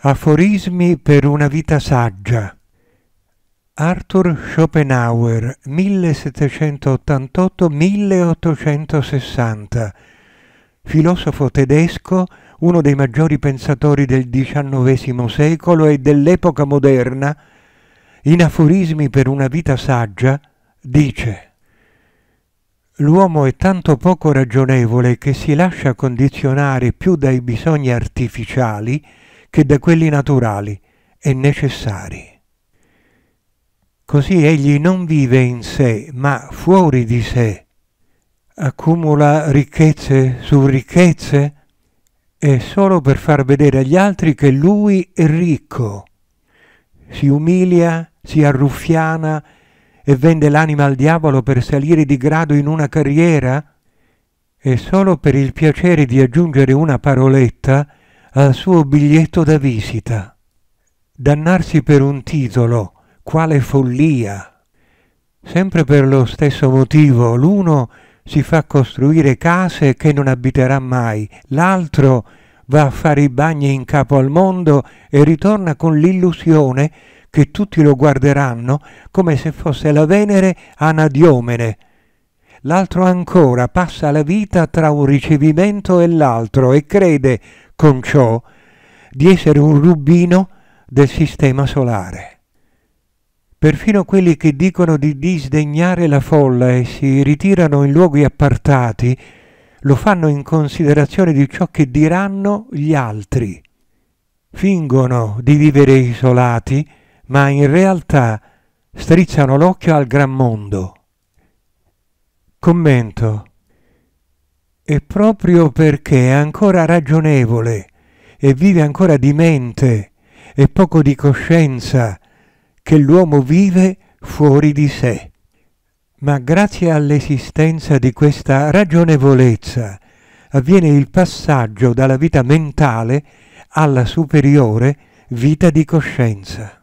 Aforismi per una vita saggia. Arthur Schopenhauer 1788-1860. Filosofo tedesco, uno dei maggiori pensatori del XIX secolo e dell'epoca moderna, in Aforismi per una vita saggia dice L'uomo è tanto poco ragionevole che si lascia condizionare più dai bisogni artificiali che da quelli naturali e necessari. Così egli non vive in sé, ma fuori di sé, accumula ricchezze su ricchezze e solo per far vedere agli altri che lui è ricco. Si umilia, si arruffiana e vende l'anima al diavolo per salire di grado in una carriera? E solo per il piacere di aggiungere una paroletta al suo biglietto da visita. Dannarsi per un titolo, quale follia! Sempre per lo stesso motivo, l'uno si fa costruire case che non abiterà mai, l'altro va a fare i bagni in capo al mondo e ritorna con l'illusione che tutti lo guarderanno come se fosse la Venere Anadiomene. L'altro ancora passa la vita tra un ricevimento e l'altro e crede con ciò di essere un rubino del sistema solare. Perfino quelli che dicono di disdegnare la folla e si ritirano in luoghi appartati lo fanno in considerazione di ciò che diranno gli altri. Fingono di vivere isolati, ma in realtà strizzano l'occhio al gran mondo. Commento e proprio perché è ancora ragionevole e vive ancora di mente e poco di coscienza che l'uomo vive fuori di sé. Ma grazie all'esistenza di questa ragionevolezza avviene il passaggio dalla vita mentale alla superiore vita di coscienza.